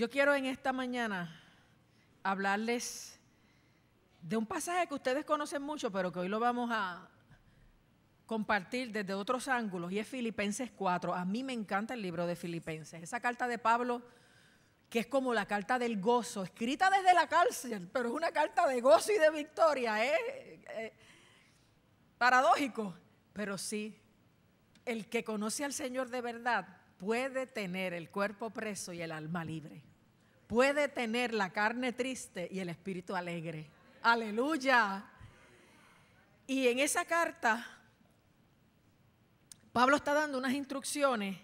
Yo quiero en esta mañana hablarles de un pasaje que ustedes conocen mucho, pero que hoy lo vamos a compartir desde otros ángulos, y es Filipenses 4. A mí me encanta el libro de Filipenses, esa carta de Pablo que es como la carta del gozo, escrita desde la cárcel, pero es una carta de gozo y de victoria, ¿eh? Eh, paradójico, pero sí, el que conoce al Señor de verdad puede tener el cuerpo preso y el alma libre puede tener la carne triste y el espíritu alegre. Aleluya. Y en esa carta, Pablo está dando unas instrucciones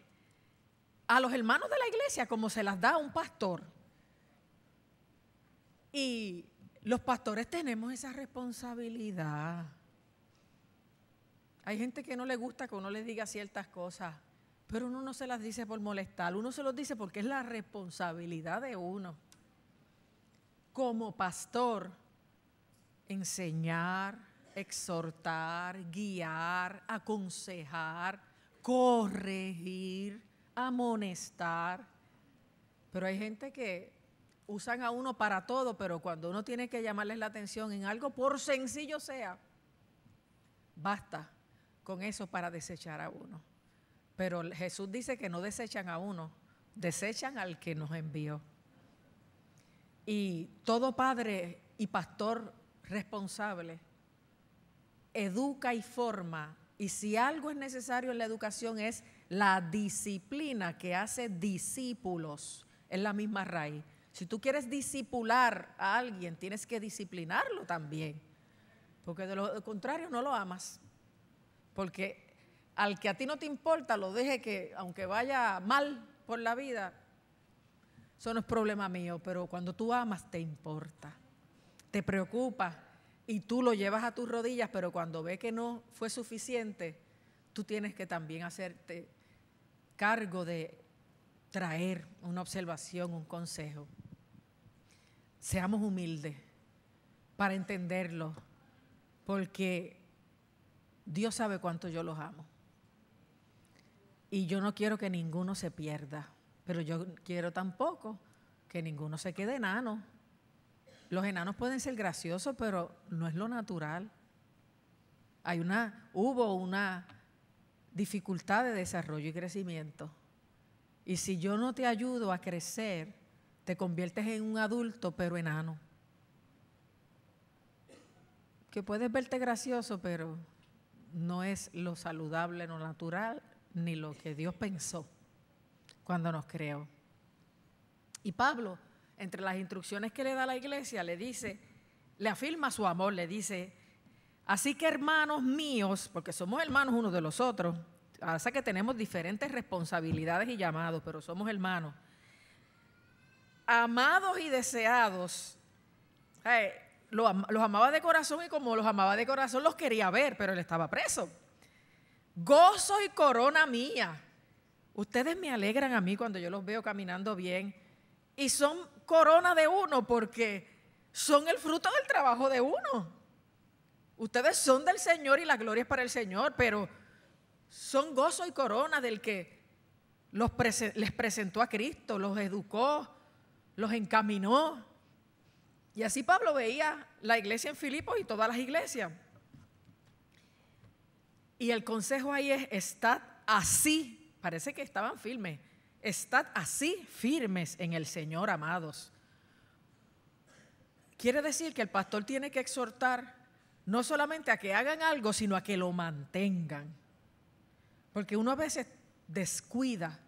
a los hermanos de la iglesia como se las da un pastor. Y los pastores tenemos esa responsabilidad. Hay gente que no le gusta que uno le diga ciertas cosas. Pero uno no se las dice por molestar, uno se los dice porque es la responsabilidad de uno. Como pastor, enseñar, exhortar, guiar, aconsejar, corregir, amonestar. Pero hay gente que usan a uno para todo, pero cuando uno tiene que llamarles la atención en algo, por sencillo sea, basta con eso para desechar a uno. Pero Jesús dice que no desechan a uno, desechan al que nos envió. Y todo padre y pastor responsable educa y forma. Y si algo es necesario en la educación es la disciplina que hace discípulos. Es la misma raíz. Si tú quieres disipular a alguien, tienes que disciplinarlo también. Porque de lo contrario no lo amas. Porque al que a ti no te importa, lo deje que, aunque vaya mal por la vida, eso no es problema mío, pero cuando tú amas te importa, te preocupa y tú lo llevas a tus rodillas, pero cuando ve que no fue suficiente, tú tienes que también hacerte cargo de traer una observación, un consejo. Seamos humildes para entenderlo, porque Dios sabe cuánto yo los amo. Y yo no quiero que ninguno se pierda, pero yo quiero tampoco que ninguno se quede enano. Los enanos pueden ser graciosos, pero no es lo natural. Hay una, hubo una dificultad de desarrollo y crecimiento. Y si yo no te ayudo a crecer, te conviertes en un adulto, pero enano. Que puedes verte gracioso, pero no es lo saludable, lo natural, ni lo que Dios pensó cuando nos creó. Y Pablo, entre las instrucciones que le da la iglesia, le dice, le afirma su amor, le dice, así que hermanos míos, porque somos hermanos unos de los otros, hasta que tenemos diferentes responsabilidades y llamados, pero somos hermanos, amados y deseados, eh, los amaba de corazón y como los amaba de corazón los quería ver, pero él estaba preso gozo y corona mía. Ustedes me alegran a mí cuando yo los veo caminando bien y son corona de uno porque son el fruto del trabajo de uno. Ustedes son del Señor y la gloria es para el Señor, pero son gozo y corona del que los les presentó a Cristo, los educó, los encaminó. Y así Pablo veía la iglesia en Filipos y todas las iglesias. Y el consejo ahí es, estad así, parece que estaban firmes, estad así firmes en el Señor, amados. Quiere decir que el pastor tiene que exhortar no solamente a que hagan algo, sino a que lo mantengan. Porque uno a veces descuida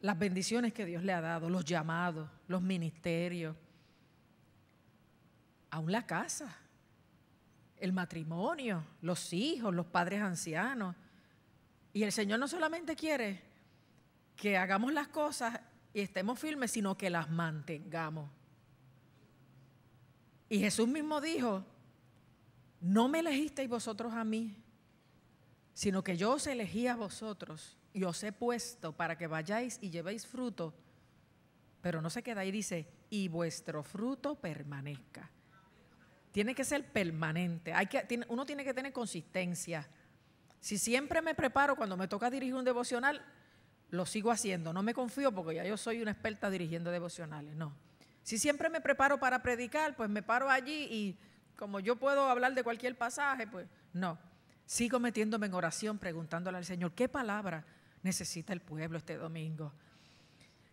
las bendiciones que Dios le ha dado, los llamados, los ministerios, aún la casa el matrimonio, los hijos, los padres ancianos. Y el Señor no solamente quiere que hagamos las cosas y estemos firmes, sino que las mantengamos. Y Jesús mismo dijo, no me elegisteis vosotros a mí, sino que yo os elegí a vosotros y os he puesto para que vayáis y llevéis fruto, pero no se queda ahí, dice, y vuestro fruto permanezca. Tiene que ser permanente. Hay que, uno tiene que tener consistencia. Si siempre me preparo cuando me toca dirigir un devocional, lo sigo haciendo. No me confío porque ya yo soy una experta dirigiendo devocionales. No. Si siempre me preparo para predicar, pues me paro allí y como yo puedo hablar de cualquier pasaje, pues no. Sigo metiéndome en oración, preguntándole al Señor, ¿qué palabra necesita el pueblo este domingo?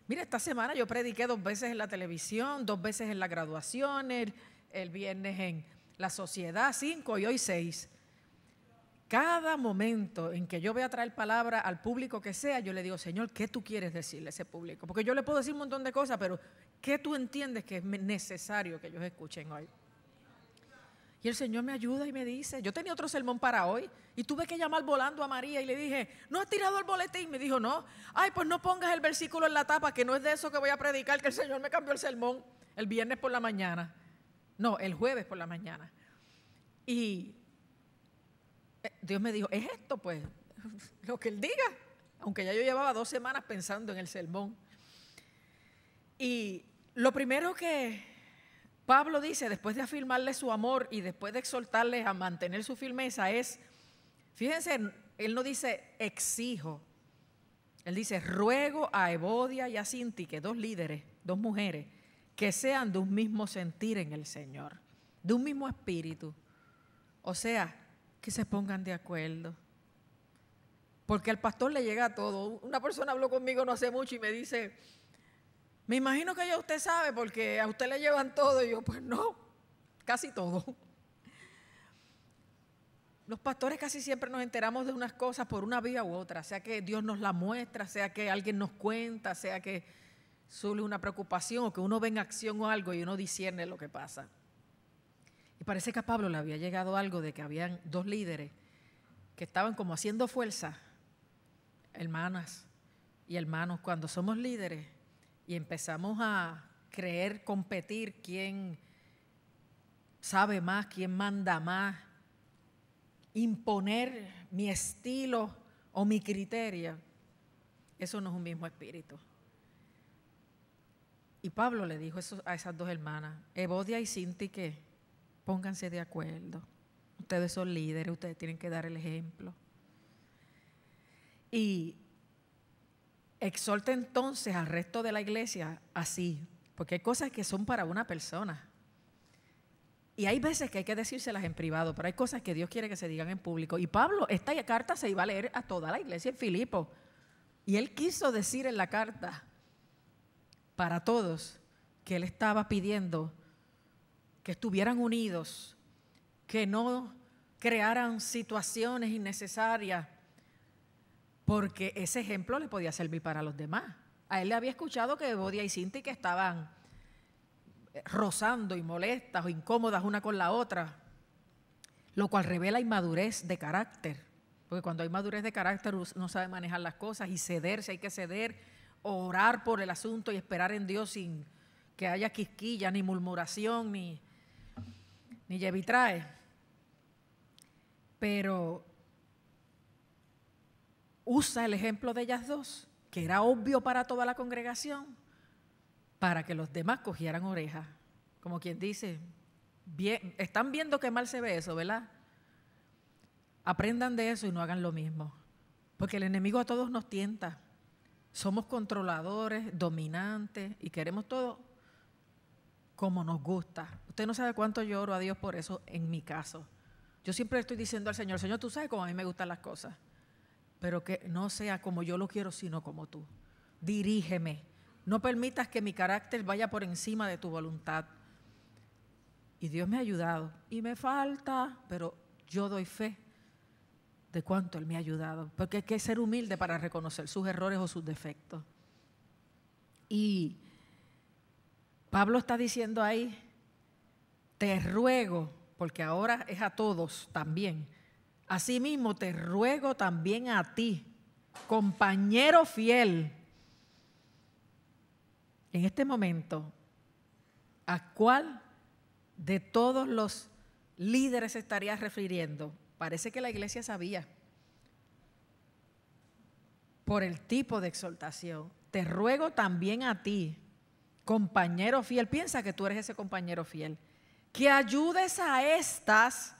Mira, esta semana yo prediqué dos veces en la televisión, dos veces en las graduaciones el viernes en la sociedad 5 y hoy 6. Cada momento en que yo voy a traer palabra al público que sea, yo le digo, Señor, ¿qué tú quieres decirle a ese público? Porque yo le puedo decir un montón de cosas, pero ¿qué tú entiendes que es necesario que ellos escuchen hoy? Y el Señor me ayuda y me dice, yo tenía otro sermón para hoy y tuve que llamar volando a María y le dije, ¿no has tirado el boletín? Me dijo, no. Ay, pues no pongas el versículo en la tapa, que no es de eso que voy a predicar, que el Señor me cambió el sermón el viernes por la mañana. No, el jueves por la mañana. Y eh, Dios me dijo, ¿es esto? Pues lo que él diga. Aunque ya yo llevaba dos semanas pensando en el sermón. Y lo primero que Pablo dice, después de afirmarle su amor y después de exhortarles a mantener su firmeza, es, fíjense, él no dice exijo, él dice ruego a Evodia y a Sinti, que dos líderes, dos mujeres, que sean de un mismo sentir en el Señor, de un mismo espíritu. O sea, que se pongan de acuerdo. Porque al pastor le llega todo. Una persona habló conmigo no hace mucho y me dice, me imagino que ya usted sabe porque a usted le llevan todo. Y yo, pues no, casi todo. Los pastores casi siempre nos enteramos de unas cosas por una vía u otra, sea que Dios nos la muestra, sea que alguien nos cuenta, sea que Suele una preocupación o que uno ve en acción o algo y uno discierne lo que pasa. Y parece que a Pablo le había llegado algo de que habían dos líderes que estaban como haciendo fuerza, hermanas y hermanos, cuando somos líderes y empezamos a creer, competir, quién sabe más, quién manda más, imponer mi estilo o mi criterio, eso no es un mismo espíritu. Y Pablo le dijo a esas dos hermanas, Evodia y Cinti, que pónganse de acuerdo. Ustedes son líderes, ustedes tienen que dar el ejemplo. Y exhorta entonces al resto de la iglesia así, porque hay cosas que son para una persona. Y hay veces que hay que decírselas en privado, pero hay cosas que Dios quiere que se digan en público. Y Pablo, esta carta se iba a leer a toda la iglesia en Filipo. Y él quiso decir en la carta, para todos que él estaba pidiendo que estuvieran unidos, que no crearan situaciones innecesarias, porque ese ejemplo le podía servir para los demás. A él le había escuchado que Bodia y Cinti que estaban eh, rozando y molestas o incómodas una con la otra, lo cual revela inmadurez de carácter, porque cuando hay madurez de carácter uno sabe manejar las cosas y ceder, si hay que ceder, orar por el asunto y esperar en Dios sin que haya quisquilla, ni murmuración, ni, ni llevitrae. Pero usa el ejemplo de ellas dos, que era obvio para toda la congregación, para que los demás cogieran oreja. Como quien dice, bien, están viendo qué mal se ve eso, ¿verdad? Aprendan de eso y no hagan lo mismo. Porque el enemigo a todos nos tienta somos controladores, dominantes y queremos todo como nos gusta. Usted no sabe cuánto lloro a Dios por eso en mi caso. Yo siempre estoy diciendo al Señor, Señor, tú sabes cómo a mí me gustan las cosas, pero que no sea como yo lo quiero, sino como tú. Dirígeme. No permitas que mi carácter vaya por encima de tu voluntad. Y Dios me ha ayudado y me falta, pero yo doy fe de cuánto Él me ha ayudado, porque hay que ser humilde para reconocer sus errores o sus defectos. Y Pablo está diciendo ahí, te ruego, porque ahora es a todos también, asimismo te ruego también a ti, compañero fiel, en este momento, ¿a cuál de todos los líderes estarías refiriendo? Parece que la iglesia sabía por el tipo de exhortación. Te ruego también a ti, compañero fiel, piensa que tú eres ese compañero fiel, que ayudes a estas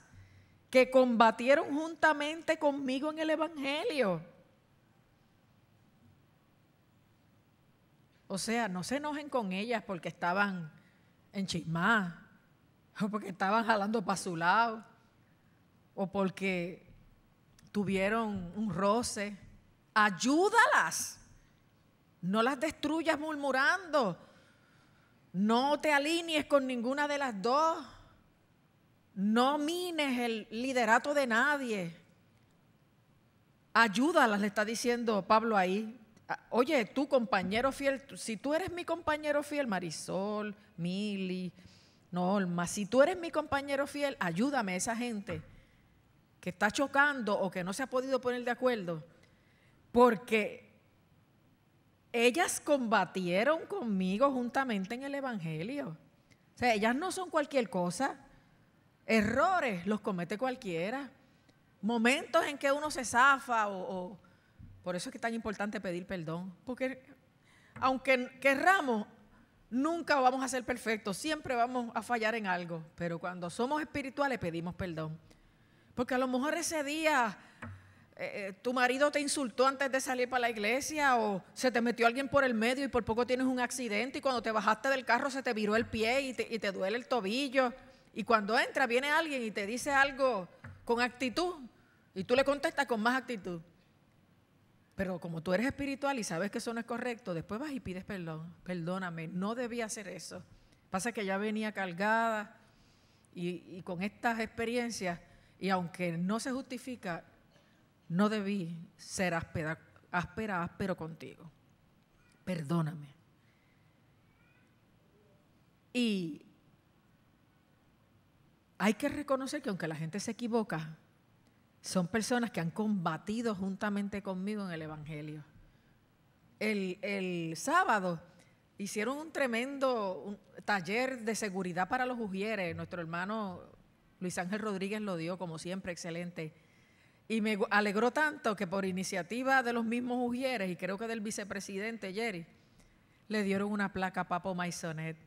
que combatieron juntamente conmigo en el Evangelio. O sea, no se enojen con ellas porque estaban en chismá o porque estaban jalando para su lado o porque tuvieron un roce, ayúdalas. No las destruyas murmurando. No te alinees con ninguna de las dos. No mines el liderato de nadie. Ayúdalas, le está diciendo Pablo ahí. Ah, oye, tú compañero fiel, si tú eres mi compañero fiel, Marisol, Mili, Norma, si tú eres mi compañero fiel, ayúdame a esa gente que está chocando o que no se ha podido poner de acuerdo, porque ellas combatieron conmigo juntamente en el Evangelio. O sea, ellas no son cualquier cosa. Errores los comete cualquiera. Momentos en que uno se zafa o, por eso es que es tan importante pedir perdón. Porque aunque querramos, nunca vamos a ser perfectos. Siempre vamos a fallar en algo. Pero cuando somos espirituales pedimos perdón. Porque a lo mejor ese día eh, eh, tu marido te insultó antes de salir para la iglesia o se te metió alguien por el medio y por poco tienes un accidente y cuando te bajaste del carro se te viró el pie y te, duele el tobillo. Y cuando entra viene alguien y te dice algo con actitud y tú le contestas con más actitud. Pero como tú eres espiritual y sabes que eso no es correcto, después vas y pides perdón. Perdóname, no debía hacer eso. Pasa que ya venía cargada y con estas experiencias y aunque no se justifica, no debí ser áspera, áspera, áspero contigo. Perdóname. Y hay que reconocer que aunque la gente se equivoca, son personas que han combatido juntamente conmigo en el Evangelio. El, sábado hicieron un tremendo taller de seguridad para los ujieres. Nuestro hermano Luis Ángel Rodríguez lo dio, como siempre, excelente. Y me alegró tanto que por iniciativa de los mismos Ujieres y creo que del vicepresidente Jerry, le dieron una placa a Papo Maisonet.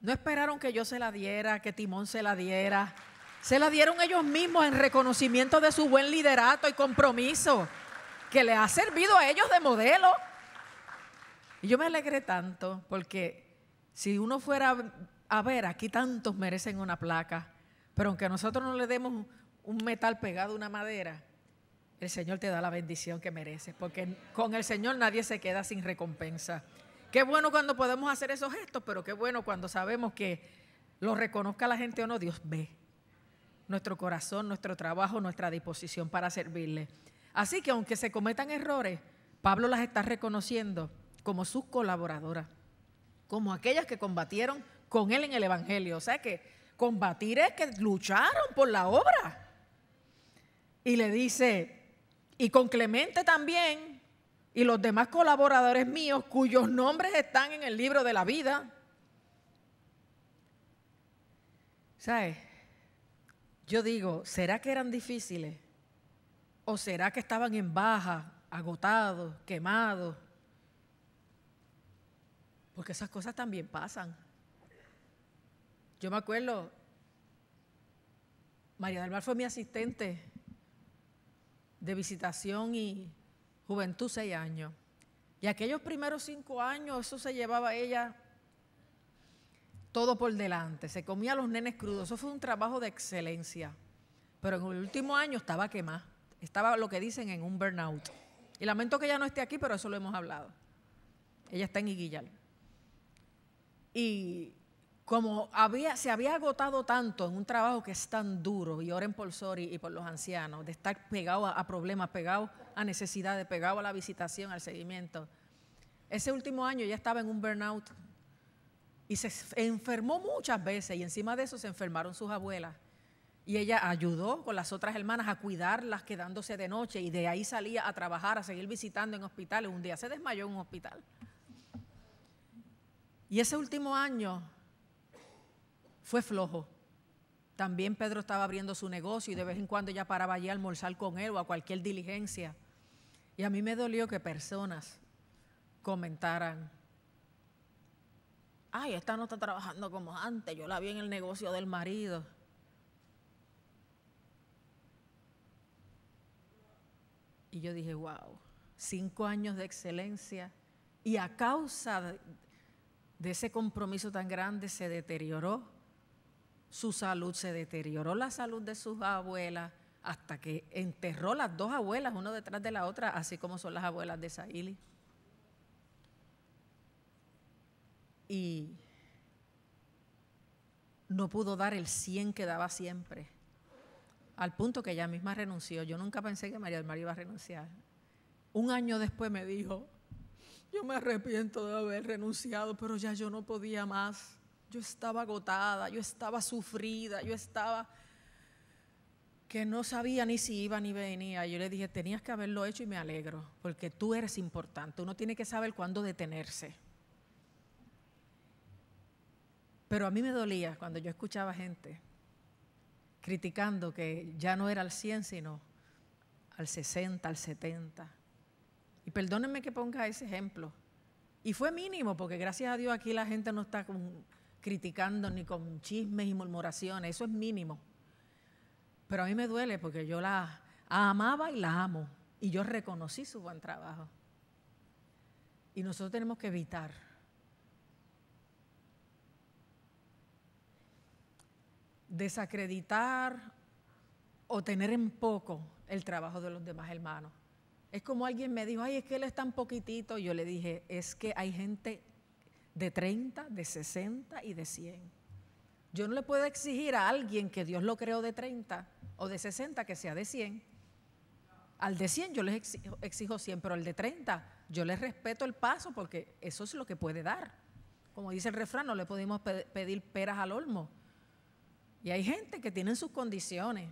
No esperaron que yo se la diera, que Timón se la diera. Se la dieron ellos mismos en reconocimiento de su buen liderato y compromiso, que le ha servido a ellos de modelo. Y yo me alegré tanto, porque si uno fuera a ver, aquí tantos merecen una placa. Pero aunque nosotros no le demos un metal pegado a una madera, el Señor te da la bendición que mereces, porque con el Señor nadie se queda sin recompensa. Qué bueno cuando podemos hacer esos gestos, pero qué bueno cuando sabemos que lo reconozca la gente o no, Dios ve nuestro corazón, nuestro trabajo, nuestra disposición para servirle. Así que aunque se cometan errores, Pablo las está reconociendo como sus colaboradoras, como aquellas que combatieron con él en el Evangelio. O sea que Combatir es que lucharon por la obra. Y le dice, y con Clemente también, y los demás colaboradores míos cuyos nombres están en el libro de la vida. ¿Sabes? Yo digo, ¿será que eran difíciles? ¿O será que estaban en baja, agotados, quemados? Porque esas cosas también pasan. Yo me acuerdo, María del Mar fue mi asistente de visitación y juventud seis años. Y aquellos primeros cinco años, eso se llevaba ella todo por delante. Se comía los nenes crudos. Eso fue un trabajo de excelencia. Pero en el último año estaba quemada. Estaba lo que dicen en un burnout. Y lamento que ella no esté aquí, pero eso lo hemos hablado. Ella está en Iguillal. Y como se había agotado tanto en un trabajo que es tan duro, y oren por Sori y por los ancianos, de estar pegado a, a problemas, pegado a necesidades, pegado a la visitación, al seguimiento. Ese último año ya estaba en un burnout y se enfermó muchas veces y encima de eso se enfermaron sus abuelas. Y ella ayudó con las otras hermanas a cuidarlas quedándose de noche y de ahí salía a trabajar, a seguir visitando en hospitales. Un día se desmayó en un hospital. Y ese último año fue flojo. También Pedro estaba abriendo su negocio y de vez en cuando ya paraba allí a almorzar con él o a cualquier diligencia. Y a mí me dolió que personas comentaran, ay, esta no está trabajando como antes, yo la vi en el negocio del marido. Y yo dije, wow, cinco años de excelencia y a causa de ese compromiso tan grande se deterioró su salud se deterioró, la salud de sus abuelas, hasta que enterró las dos abuelas, una detrás de la otra, así como son las abuelas de Saili. Y no pudo dar el 100 que daba siempre, al punto que ella misma renunció. Yo nunca pensé que María del Mar iba a renunciar. Un año después me dijo, yo me arrepiento de haber renunciado, pero ya yo no podía más. Yo estaba agotada, yo estaba sufrida, yo estaba que no sabía ni si iba ni venía. Yo le dije, tenías que haberlo hecho y me alegro, porque tú eres importante. Uno tiene que saber cuándo detenerse. Pero a mí me dolía cuando yo escuchaba gente criticando que ya no era al 100, sino al 60, al 70. Y perdónenme que ponga ese ejemplo. Y fue mínimo, porque gracias a Dios aquí la gente no está con criticando ni con chismes y murmuraciones, eso es mínimo. Pero a mí me duele porque yo la amaba y la amo y yo reconocí su buen trabajo. Y nosotros tenemos que evitar. desacreditar o tener en poco el trabajo de los demás hermanos. Es como alguien me dijo, ay, es que él es tan poquitito. Yo le dije, es que hay gente de 30, de 60 y de 100. Yo no le puedo exigir a alguien que Dios lo creó de 30 o de 60 que sea de 100. Al de 100 yo les exijo, siempre 100, pero al de 30 yo les respeto el paso porque eso es lo que puede dar. Como dice el refrán, no le podemos pedir peras al olmo. Y hay gente que tienen sus condiciones,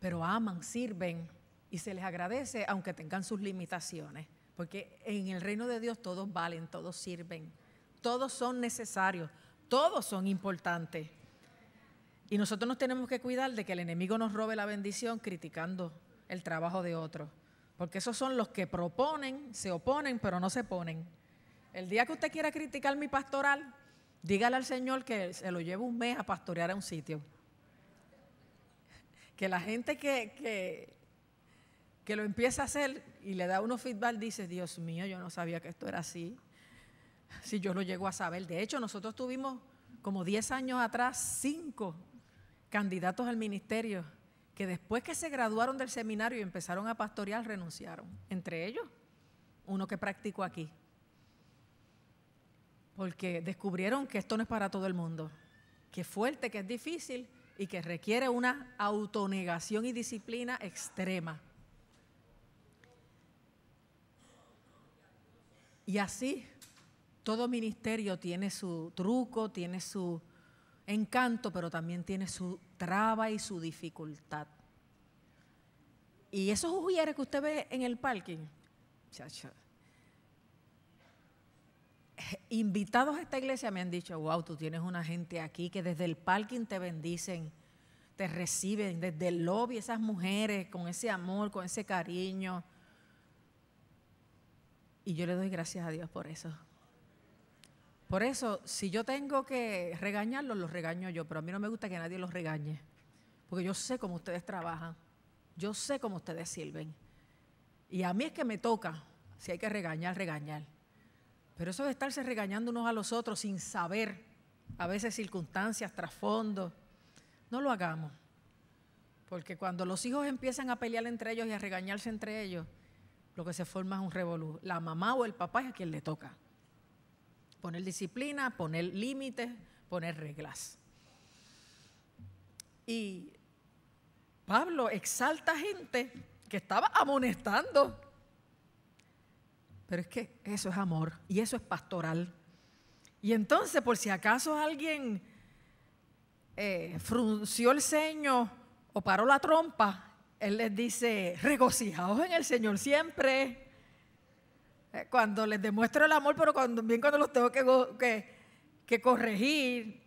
pero aman, sirven y se les agradece aunque tengan sus limitaciones. Porque en el reino de Dios todos valen, todos sirven, todos son necesarios, todos son importantes. Y nosotros nos tenemos que cuidar de que el enemigo nos robe la bendición criticando el trabajo de otros. Porque esos son los que proponen, se oponen, pero no se ponen. El día que usted quiera criticar mi pastoral, dígale al Señor que se lo lleve un mes a pastorear a un sitio. Que la gente que, que que lo empieza a hacer y le da unos feedback, dice, Dios mío, yo no sabía que esto era así. Si yo lo llego a saber. De hecho, nosotros tuvimos como 10 años atrás cinco candidatos al ministerio que después que se graduaron del seminario y empezaron a pastorear, renunciaron. Entre ellos, uno que practicó aquí. Porque descubrieron que esto no es para todo el mundo, que es fuerte, que es difícil y que requiere una autonegación y disciplina extrema. Y así, todo ministerio tiene su truco, tiene su encanto, pero también tiene su traba y su dificultad. Y esos ujieres que usted ve en el parking, eh, invitados a esta iglesia me han dicho, wow, tú tienes una gente aquí que desde el parking te bendicen, te reciben, desde el lobby, esas mujeres con ese amor, con ese cariño. Y yo le doy gracias a Dios por eso. Por eso, si yo tengo que regañarlos, los regaño yo, pero a mí no me gusta que nadie los regañe, porque yo sé cómo ustedes trabajan, yo sé cómo ustedes sirven. Y a mí es que me toca, si hay que regañar, regañar. Pero eso de estarse regañando unos a los otros sin saber, a veces circunstancias, trasfondo, no lo hagamos. Porque cuando los hijos empiezan a pelear entre ellos y a regañarse entre ellos, lo que se forma es un revolú. La mamá o el papá es a quien le toca. Poner disciplina, poner límites, poner reglas. Y Pablo exalta gente que estaba amonestando. Pero es que eso es amor y eso es pastoral. Y entonces, por si acaso alguien eh, frunció el ceño o paró la trompa, él les dice, regocijaos en el Señor siempre. Eh, cuando les demuestro el amor, pero cuando, cuando los tengo que, que corregir,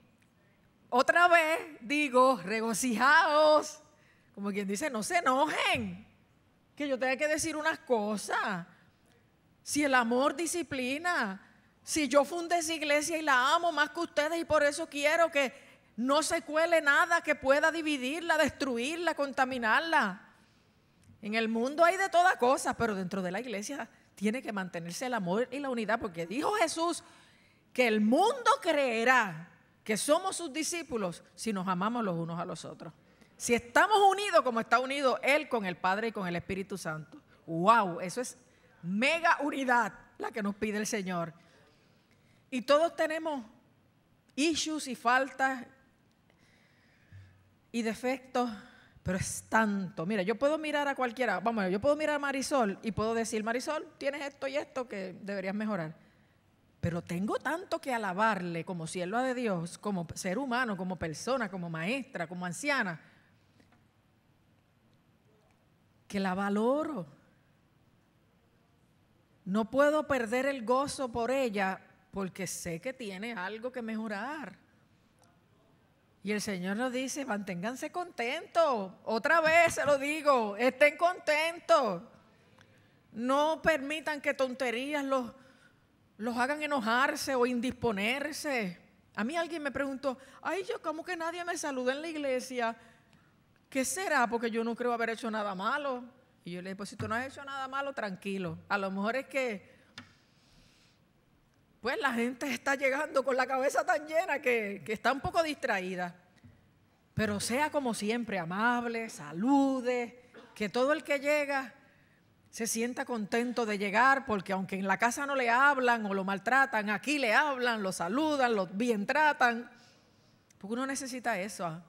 otra vez digo, regocijaos. Como quien dice, no se enojen, que yo tenga que decir unas cosas. Si el amor disciplina, si yo fundé esa iglesia y la amo más que ustedes y por eso quiero que no se cuele nada que pueda dividirla, destruirla, contaminarla. En el mundo hay de todas cosas, pero dentro de la iglesia tiene que mantenerse el amor y la unidad, porque dijo Jesús que el mundo creerá que somos sus discípulos si nos amamos los unos a los otros. Si estamos unidos como está unido Él con el Padre y con el Espíritu Santo. ¡Wow! Eso es mega unidad la que nos pide el Señor. Y todos tenemos issues y faltas y defectos pero es tanto. Mira, yo puedo mirar a cualquiera, vamos, yo puedo mirar a Marisol y puedo decir, Marisol, tienes esto y esto que deberías mejorar. Pero tengo tanto que alabarle como sierva de Dios, como ser humano, como persona, como maestra, como anciana, que la valoro. No puedo perder el gozo por ella porque sé que tiene algo que mejorar. Y el Señor nos dice, manténganse contentos. Otra vez se lo digo, estén contentos. No permitan que tonterías los, los hagan enojarse o indisponerse. A mí alguien me preguntó, ay, yo como que nadie me saluda en la iglesia. ¿Qué será? Porque yo no creo haber hecho nada malo. Y yo le dije, pues si tú no has hecho nada malo, tranquilo. A lo mejor es que pues la gente está llegando con la cabeza tan llena que, está un poco distraída. Pero sea como siempre, amable, salude, que todo el que llega se sienta contento de llegar, porque aunque en la casa no le hablan o lo maltratan, aquí le hablan, lo saludan, lo bien tratan, porque uno necesita eso. ¿ah?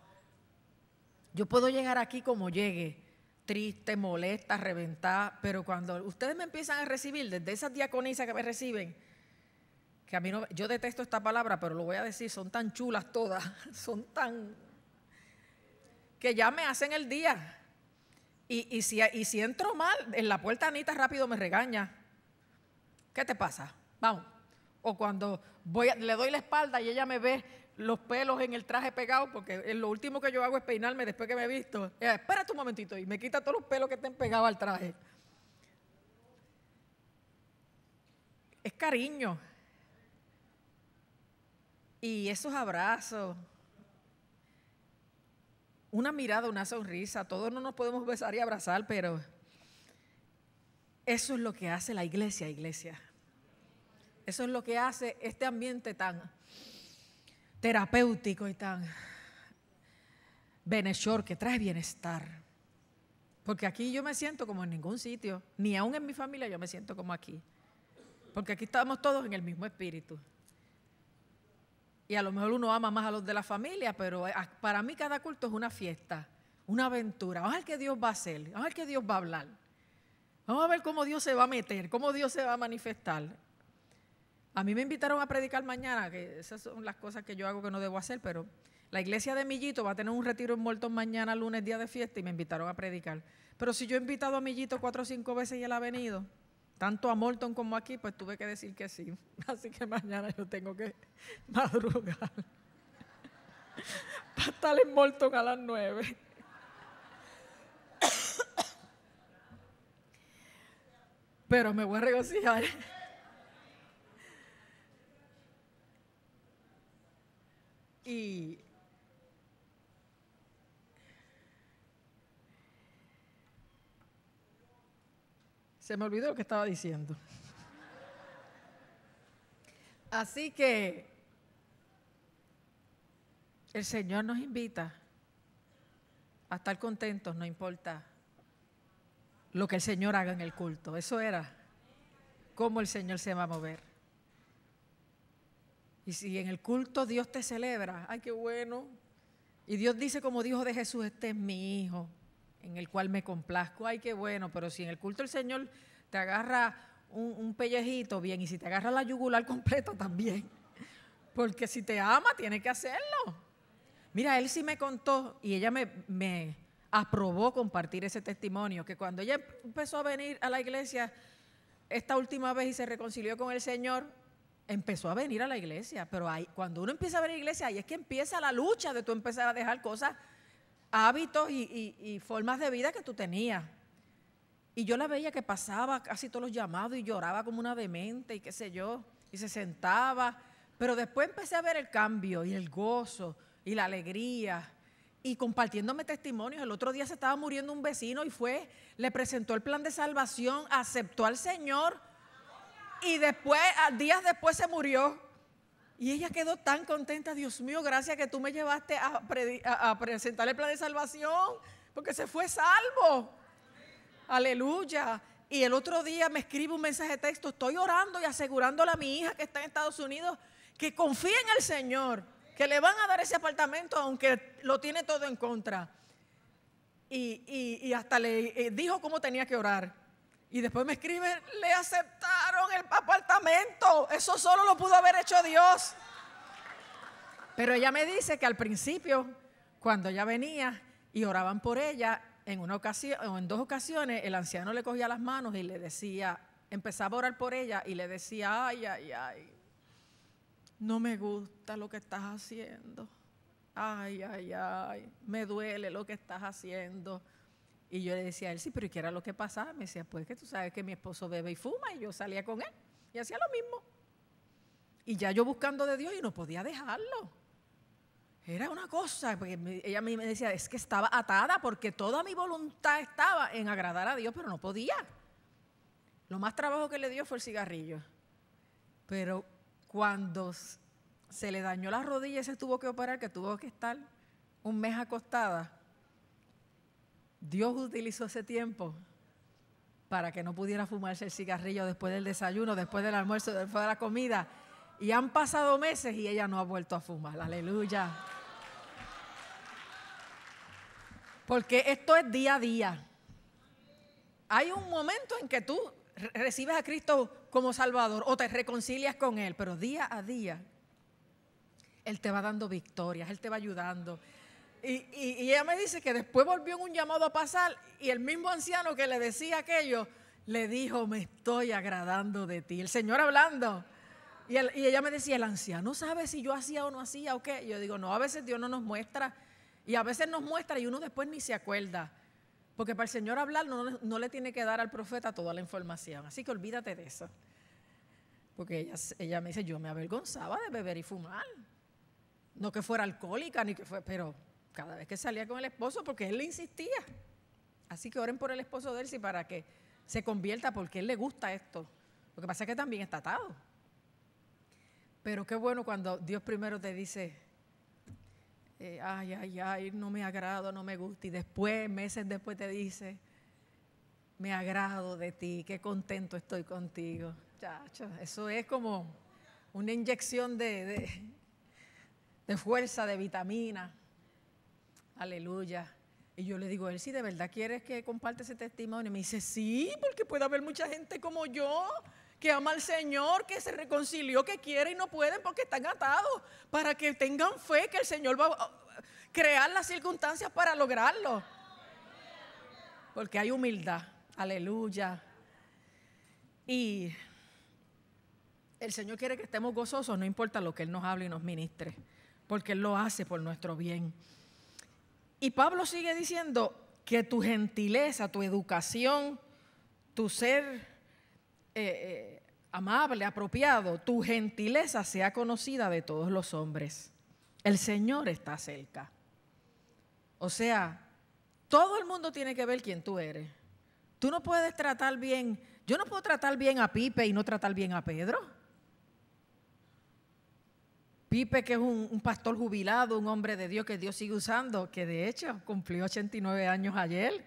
Yo puedo llegar aquí como llegue, triste, molesta, reventada, pero cuando ustedes me empiezan a recibir, desde esa diaconisas que me reciben, que a mí no, yo detesto esta palabra, pero lo voy a decir, son tan chulas todas, son tan, que ya me hacen el día. Y, si, y si entro mal, en la puerta Anita rápido me regaña. ¿Qué te pasa? Vamos. O cuando voy, le doy la espalda y ella me ve los pelos en el traje pegado, porque lo último que yo hago es peinarme después que me he visto. Espera espérate un momentito y me quita todos los pelos que estén pegados al traje. Es cariño, y esos abrazos, una mirada, una sonrisa, todos no nos podemos besar y abrazar, pero eso es lo que hace la iglesia, iglesia. Eso es lo que hace este ambiente tan terapéutico y tan benechor que trae bienestar. Porque aquí yo me siento como en ningún sitio, ni aún en mi familia yo me siento como aquí. Porque aquí estamos todos en el mismo espíritu. Y a lo mejor uno ama más a los de la familia, pero eh, para mí cada culto es una fiesta, una aventura. Vamos a ver qué Dios va a hacer, vamos a ver qué Dios va a hablar. Vamos a ver cómo Dios se va a meter, cómo Dios se va a manifestar. A mí me invitaron a predicar mañana, que esas son las cosas que yo hago que no debo hacer, pero la iglesia de Millito va a tener un retiro en Morton mañana, lunes, día de fiesta, y me invitaron a predicar. Pero si yo he invitado a Millito cuatro o cinco veces y él ha venido, tanto a Morton como aquí, pues tuve que decir que sí. Así que mañana yo tengo que madrugar para estar en Morton a las nueve. Pero me voy a regocijar. Y Se me olvidó lo que estaba diciendo. Así que el Señor nos invita a estar contentos, no importa lo que el Señor haga en el culto. Eso era cómo el Señor se va a mover. Y si en el culto Dios te celebra, ay, qué bueno. Y Dios dice, como dijo de Jesús, este es mi hijo, en el cual me complazco, ay, qué bueno, pero si en el culto el Señor te agarra un, pellejito, bien, y si te agarra la yugular completa también, porque si te ama, tiene que hacerlo. Mira, él sí me contó y ella me, aprobó compartir ese testimonio, que cuando ella empezó a venir a la iglesia esta última vez y se reconcilió con el Señor, empezó a venir a la iglesia, pero cuando uno empieza a venir a la iglesia, ahí es que empieza la lucha de tú empezar a dejar cosas hábitos y, formas de vida que tú tenías. Y yo la veía que pasaba casi todos los llamados y lloraba como una demente y qué sé yo, y se sentaba. Pero después empecé a ver el cambio y el gozo y la alegría y compartiéndome testimonios. El otro día se estaba muriendo un vecino y fue, le presentó el plan de salvación, aceptó al Señor y después, días después se murió. Y ella quedó tan contenta, Dios mío, gracias que tú me llevaste a, presentarle el plan de salvación, porque se fue salvo. Aleluya. Y el otro día me escribe un mensaje de texto, estoy orando y asegurándole a mi hija que está en Estados Unidos que confíe en el Señor, que le van a dar ese apartamento aunque lo tiene todo en contra. Y, hasta le eh, dijo cómo tenía que orar. Y después me escribe, le acepta en el apartamento. Eso solo lo pudo haber hecho Dios. Pero ella me dice que al principio, cuando ella venía y oraban por ella, en una ocasión, o en dos ocasiones, el anciano le cogía las manos y le decía, empezaba a orar por ella y le decía, ay, ay, ay, no me gusta lo que estás haciendo. Ay, ay, ay, me duele lo que estás haciendo. Y yo le decía a él, sí, pero ¿y ¿qué era lo que pasaba? Me decía, pues que tú sabes que mi esposo bebe y fuma y yo salía con él y hacía lo mismo. Y ya yo buscando de Dios y no podía dejarlo. Era una cosa, porque ella me decía, es que estaba atada porque toda mi voluntad estaba en agradar a Dios, pero no podía. Lo más trabajo que le dio fue el cigarrillo. Pero cuando se le dañó la rodilla y se tuvo que operar, que tuvo que estar un mes acostada, Dios utilizó ese tiempo para que no pudiera fumarse el cigarrillo después del desayuno, después del almuerzo, después de la comida. Y han pasado meses y ella no ha vuelto a fumar. Aleluya. Porque esto es día a día. Hay un momento en que tú recibes a Cristo como Salvador o te reconcilias con Él, pero día a día Él te va dando victorias, Él te va ayudando, y, ella me dice que después volvió un llamado a pasar y el mismo anciano que le decía aquello le dijo, me estoy agradando de ti. El Señor hablando. Y, ella me decía, el anciano sabe si yo hacía o no hacía o qué. Yo digo, no, a veces Dios no nos muestra. Y a veces nos muestra y uno después ni se acuerda. Porque para el Señor hablar no, le tiene que dar al profeta toda la información. Así que olvídate de eso. Porque ella, ella me dice, yo me avergonzaba de beber y fumar. No que fuera alcohólica, ni que fue, pero cada vez que salía con el esposo porque él le insistía. Así que oren por el esposo de Elsie para que se convierta porque él le gusta esto. Lo que pasa es que también está atado. Pero qué bueno cuando Dios primero te dice, eh, ay, ay, ay, no me agrado, no me gusta. Y después, meses después te dice, me agrado de ti, qué contento estoy contigo. Chacho, eso es como una inyección de, de fuerza, de vitamina. Aleluya. Y yo le digo él, si de verdad quieres que comparte ese testimonio. Y me dice, sí, porque puede haber mucha gente como yo que ama al Señor, que se reconcilió, que quiere y no pueden porque están atados, para que tengan fe que el Señor va a crear las circunstancias para lograrlo. Porque hay humildad, aleluya. Y el Señor quiere que estemos gozosos, no importa lo que Él nos hable y nos ministre, porque Él lo hace por nuestro bien. Y Pablo sigue diciendo que tu gentileza, tu educación, tu ser eh, eh, amable, apropiado, tu gentileza sea conocida de todos los hombres. El Señor está cerca. O sea, todo el mundo tiene que ver quién tú eres. Tú no puedes tratar bien, yo no puedo tratar bien a Pipe y no tratar bien a Pedro. Pipe, que es un, pastor jubilado, un hombre de Dios que Dios sigue usando, que de hecho cumplió 89 años ayer.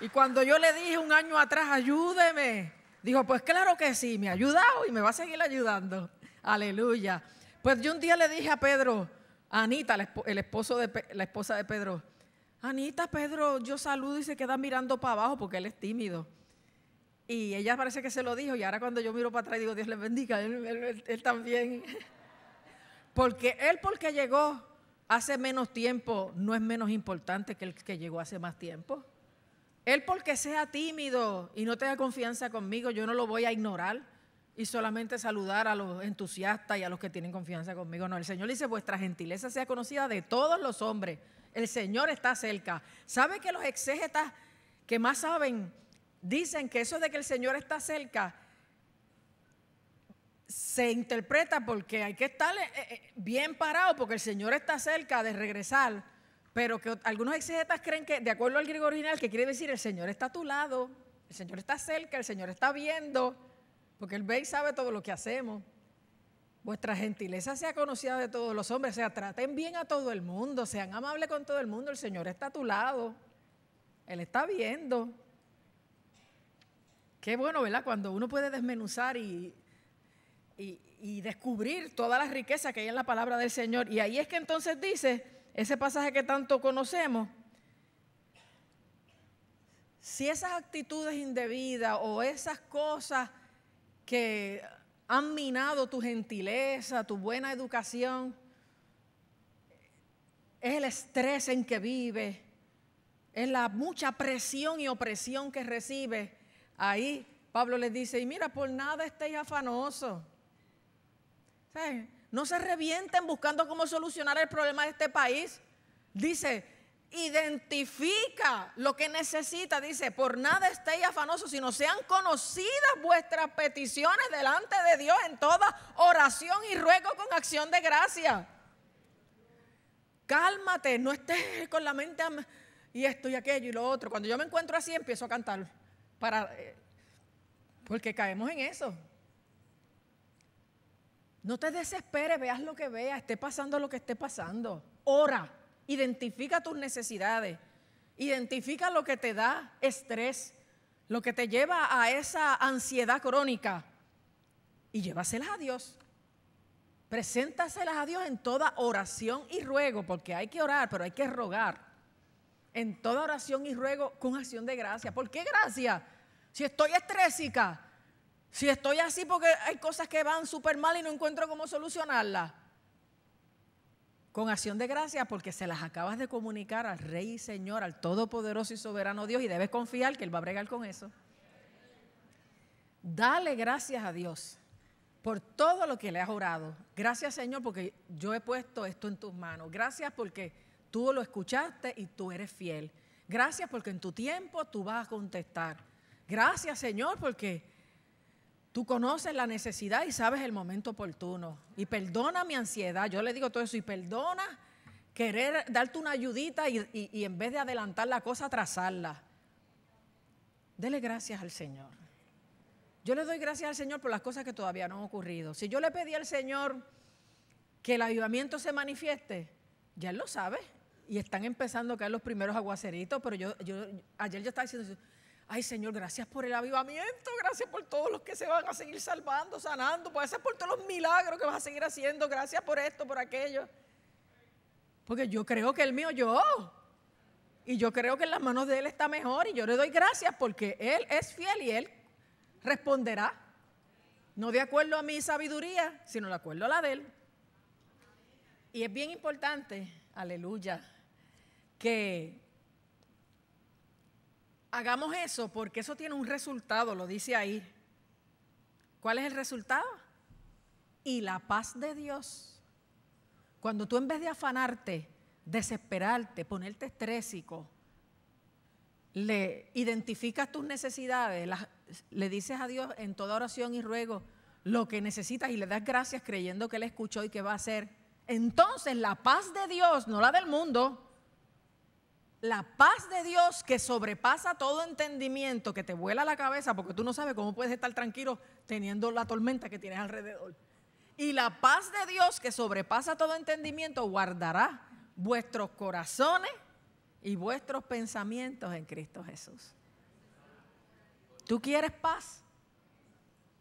Y cuando yo le dije un año atrás, ayúdeme, dijo, pues claro que sí, me ha ayudado y me va a seguir ayudando. Aleluya. Pues yo un día le dije a Pedro, a Anita, el esposo de la esposa de Pedro, Anita, Pedro, yo saludo y se queda mirando para abajo porque él es tímido. Y ella parece que se lo dijo y ahora cuando yo miro para atrás digo, Dios le bendiga, él, él, también. Porque él porque llegó hace menos tiempo no es menos importante que el que llegó hace más tiempo. Él porque sea tímido y no tenga confianza conmigo, yo no lo voy a ignorar y solamente saludar a los entusiastas y a los que tienen confianza conmigo. No, el Señor dice, vuestra gentileza sea conocida de todos los hombres. El Señor está cerca. ¿Sabe que los exégetas que más saben dicen que eso de que el Señor está cerca se interpreta porque hay que estar eh, eh, bien parado porque el Señor está cerca de regresar, pero que algunos exegetas creen que, de acuerdo al griego original, que quiere decir el Señor está a tu lado, el Señor está cerca, el Señor está viendo, porque Él ve y sabe todo lo que hacemos. Vuestra gentileza sea conocida de todos los hombres, o sea, traten bien a todo el mundo, sean amables con todo el mundo, el Señor está a tu lado, Él está viendo. Qué bueno, ¿verdad? Cuando uno puede desmenuzar y, descubrir toda la riqueza que hay en la palabra del Señor. Y ahí es que entonces dice ese pasaje que tanto conocemos. Si esas actitudes indebidas o esas cosas que han minado tu gentileza, tu buena educación, es el estrés en que vive, es la mucha presión y opresión que recibe Ahí Pablo les dice, y mira, por nada estéis afanosos. No se revienten buscando cómo solucionar el problema de este país. Dice, identifica lo que necesita. Dice, por nada estéis afanosos, sino sean conocidas vuestras peticiones delante de Dios en toda oración y ruego con acción de gracia. Cálmate, no estés con la mente y esto y aquello y lo otro. Cuando yo me encuentro así, empiezo a cantar para, eh, porque caemos en eso. No te desesperes, veas lo que veas, esté pasando lo que esté pasando. Ora, identifica tus necesidades, identifica lo que te da estrés, lo que te lleva a esa ansiedad crónica y llévaselas a Dios. Preséntaselas a Dios en toda oración y ruego, porque hay que orar, pero hay que rogar en toda oración y ruego con acción de gracia. ¿Por qué gracia? Si estoy estrésica, si estoy así porque hay cosas que van súper mal y no encuentro cómo solucionarlas. Con acción de gracia porque se las acabas de comunicar al Rey y Señor, al Todopoderoso y Soberano Dios y debes confiar que Él va a bregar con eso. Dale gracias a Dios por todo lo que le has orado. Gracias Señor porque yo he puesto esto en tus manos. Gracias porque Tú lo escuchaste y tú eres fiel. Gracias porque en tu tiempo tú vas a contestar. Gracias Señor porque tú conoces la necesidad y sabes el momento oportuno. Y perdona mi ansiedad. Yo le digo todo eso y perdona querer darte una ayudita y, en vez de adelantar la cosa, trazarla. Dele gracias al Señor. Yo le doy gracias al Señor por las cosas que todavía no han ocurrido. Si yo le pedí al Señor que el avivamiento se manifieste, ya Él lo sabe y están empezando a caer los primeros aguaceritos, pero yo, yo ayer yo estaba diciendo, ay Señor, gracias por el avivamiento, gracias por todos los que se van a seguir salvando, sanando, gracias por todos los milagros que vas a seguir haciendo, gracias por esto, por aquello. Porque yo creo que el mío yo. Y yo creo que en las manos de Él está mejor y yo le doy gracias porque Él es fiel y Él responderá. No de acuerdo a mi sabiduría, sino de acuerdo a la de Él. Y es bien importante, aleluya, que hagamos eso porque eso tiene un resultado, lo dice ahí. ¿Cuál es el resultado? Y la paz de Dios. Cuando tú en vez de afanarte, desesperarte, ponerte estrésico, le identificas tus necesidades, le dices a Dios en toda oración y ruego lo que necesitas y le das gracias creyendo que Él escuchó y que va a hacer. Entonces la paz de Dios, no la del mundo, la paz de Dios que sobrepasa todo entendimiento, que te vuela la cabeza porque tú no sabes cómo puedes estar tranquilo teniendo la tormenta que tienes alrededor. Y la paz de Dios que sobrepasa todo entendimiento guardará vuestros corazones y vuestros pensamientos en Cristo Jesús. ¿Tú quieres paz?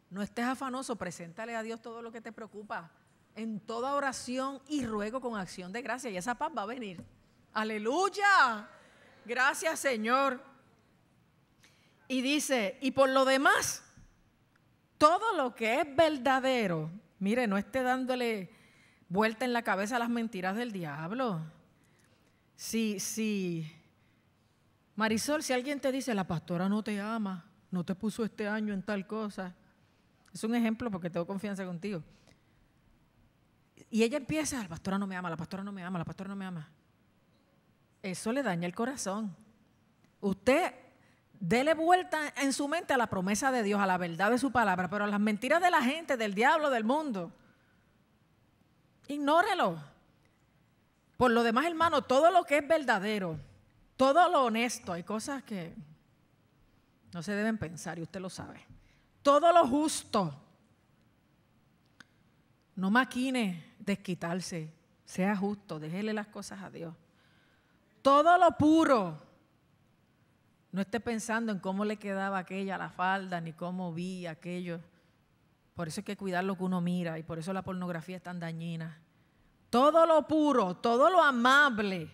No estés afanoso, preséntale a Dios todo lo que te preocupa en toda oración y ruego con acción de gracia y esa paz va a venir. Aleluya. Gracias Señor. Y dice, y por lo demás, todo lo que es verdadero, mire, no esté dándole vuelta en la cabeza a las mentiras del diablo. Si, si, Marisol, si alguien te dice, la pastora no te ama, no te puso este año en tal cosa, es un ejemplo porque tengo confianza contigo. Y ella empieza, la pastora no me ama, la pastora no me ama, la pastora no me ama. Eso le daña el corazón. Usted déle vuelta en su mente a la promesa de Dios, a la verdad de su palabra, pero a las mentiras de la gente, del diablo, del mundo. Ignórelo. Por lo demás, hermano, todo lo que es verdadero, todo lo honesto, hay cosas que no se deben pensar y usted lo sabe. Todo lo justo. No maquine desquitarse, sea justo, déjele las cosas a Dios todo lo puro. No esté pensando en cómo le quedaba aquella la falda, ni cómo vi aquello. Por eso hay que cuidar lo que uno mira y por eso la pornografía es tan dañina. Todo lo puro, todo lo amable,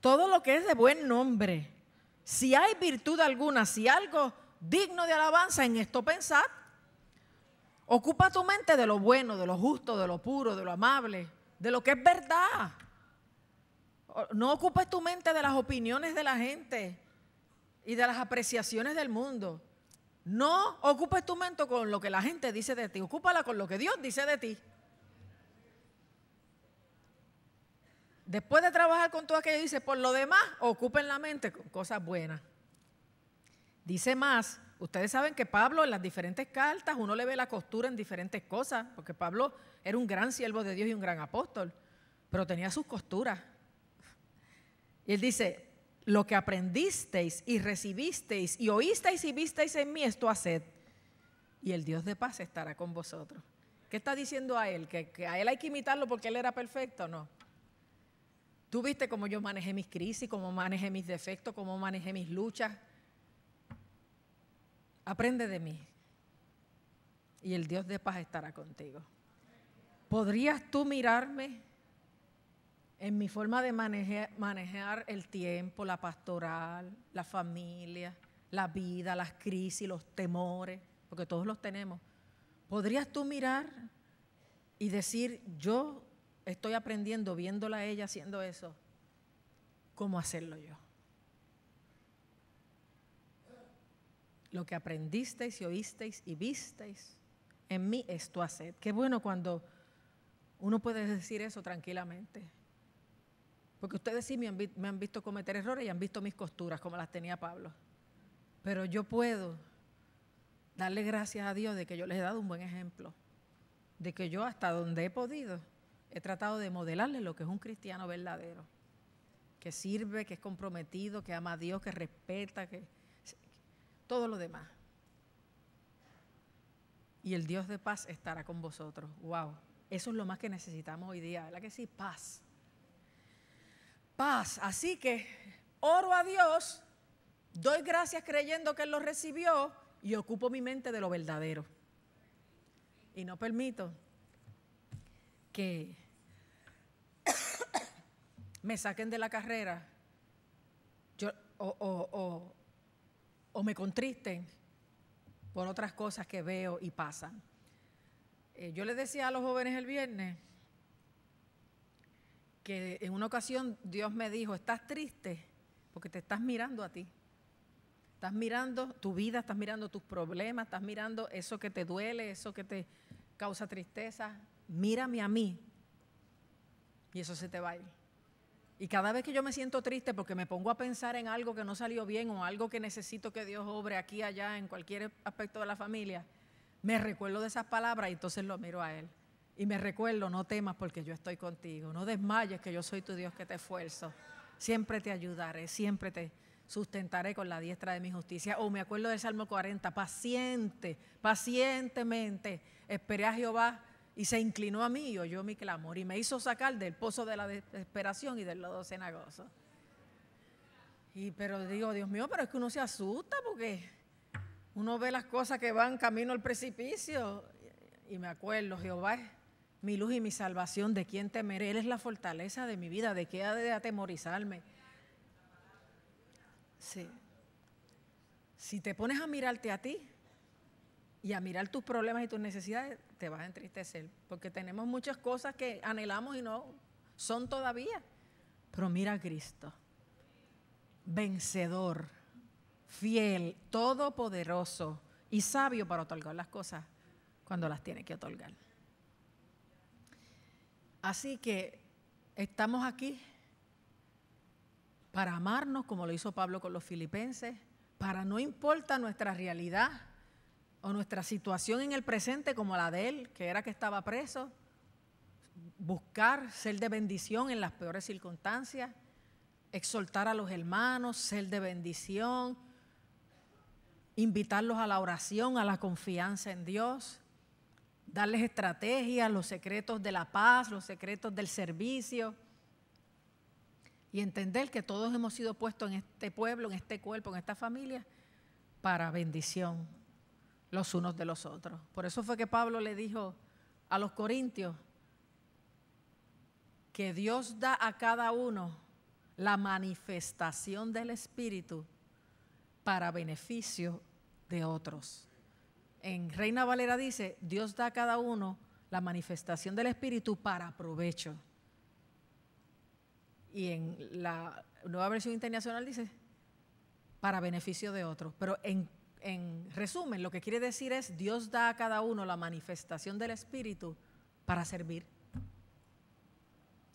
todo lo que es de buen nombre. Si hay virtud alguna, si algo digno de alabanza, en esto pensad. Ocupa tu mente de lo bueno, de lo justo, de lo puro, de lo amable, de lo que es verdad no ocupes tu mente de las opiniones de la gente y de las apreciaciones del mundo. No ocupes tu mente con lo que la gente dice de ti, ocúpala con lo que Dios dice de ti. Después de trabajar con todo aquello, dice, por lo demás, ocupen la mente con cosas buenas. Dice más, ustedes saben que Pablo en las diferentes cartas uno le ve la costura en diferentes cosas, porque Pablo era un gran siervo de Dios y un gran apóstol, pero tenía sus costuras. Y él dice, lo que aprendisteis y recibisteis y oísteis y visteis en mí, esto haced. Y el Dios de paz estará con vosotros. ¿Qué está diciendo a él? ¿Que, a él hay que imitarlo porque él era perfecto? No. Tú viste cómo yo manejé mis crisis, cómo manejé mis defectos, cómo manejé mis luchas. Aprende de mí. Y el Dios de paz estará contigo. ¿Podrías tú mirarme en mi forma de manejar, el tiempo, la pastoral, la familia, la vida, las crisis, los temores, porque todos los tenemos. ¿Podrías tú mirar y decir, yo estoy aprendiendo viéndola a ella haciendo eso? ¿Cómo hacerlo yo? Lo que aprendisteis y oísteis y visteis, en mí es tu hacer. Qué bueno cuando uno puede decir eso tranquilamente. Porque ustedes sí me han, visto cometer errores y han visto mis costuras como las tenía Pablo. Pero yo puedo darle gracias a Dios de que yo les he dado un buen ejemplo, de que yo hasta donde he podido he tratado de modelarles lo que es un cristiano verdadero, que sirve, que es comprometido, que ama a Dios, que respeta, que todo lo demás. Y el Dios de paz estará con vosotros. Wow, eso es lo más que necesitamos hoy día, ¿verdad que sí? Paz paz. Así que oro a Dios, doy gracias creyendo que Él lo recibió y ocupo mi mente de lo verdadero. Y no permito que me saquen de la carrera o, me contristen por otras cosas que veo y pasan. Eh, yo les decía a los jóvenes el viernes, que en una ocasión Dios me dijo, estás triste porque te estás mirando a ti. Estás mirando tu vida, estás mirando tus problemas, estás mirando eso que te duele, eso que te causa tristeza. Mírame a mí y eso se te va a ir. Y cada vez que yo me siento triste porque me pongo a pensar en algo que no salió bien o algo que necesito que Dios obre aquí, allá, en cualquier aspecto de la familia, me recuerdo de esas palabras y entonces lo miro a Él. Y me recuerdo, no temas porque yo estoy contigo, no desmayes que yo soy tu Dios que te esfuerzo. Siempre te ayudaré, siempre te sustentaré con la diestra de mi justicia. O oh, me acuerdo del Salmo 40, paciente, pacientemente esperé a Jehová y se inclinó a mí y oyó mi clamor y me hizo sacar del pozo de la desesperación y del lodo cenagoso. Y pero digo, Dios mío, pero es que uno se asusta porque uno ve las cosas que van camino al precipicio. Y me acuerdo, Jehová mi luz y mi salvación, de quién temeré. Él es la fortaleza de mi vida, de qué ha de atemorizarme. Si te pones a mirarte a ti y a mirar tus problemas y tus necesidades, te vas a entristecer, porque tenemos muchas cosas que anhelamos y no son todavía. Pero mira a Cristo, vencedor, fiel, todopoderoso y sabio para otorgar las cosas cuando las tiene que otorgar. Así que estamos aquí para amarnos, como lo hizo Pablo con los filipenses, para no importa nuestra realidad o nuestra situación en el presente como la de él, que era que estaba preso, buscar ser de bendición en las peores circunstancias, exhortar a los hermanos, ser de bendición, invitarlos a la oración, a la confianza en Dios, darles estrategias, los secretos de la paz, los secretos del servicio y entender que todos hemos sido puestos en este pueblo, en este cuerpo, en esta familia, para bendición los unos de los otros. Por eso fue que Pablo le dijo a los corintios que Dios da a cada uno la manifestación del Espíritu para beneficio de otros en Reina Valera dice, Dios da a cada uno la manifestación del Espíritu para provecho. Y en la nueva versión internacional dice, para beneficio de otros. Pero en, resumen, lo que quiere decir es, Dios da a cada uno la manifestación del Espíritu para servir.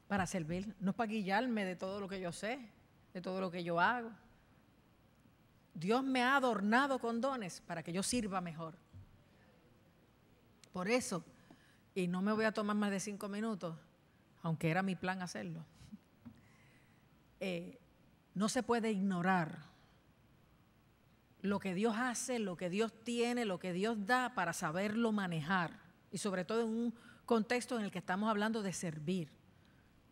Para servir, no es para guillarme de todo lo que yo sé, de todo lo que yo hago. Dios me ha adornado con dones para que yo sirva mejor. Por eso, y no me voy a tomar más de cinco minutos, aunque era mi plan hacerlo, eh, no se puede ignorar lo que Dios hace, lo que Dios tiene, lo que Dios da para saberlo manejar. Y sobre todo en un contexto en el que estamos hablando de servir,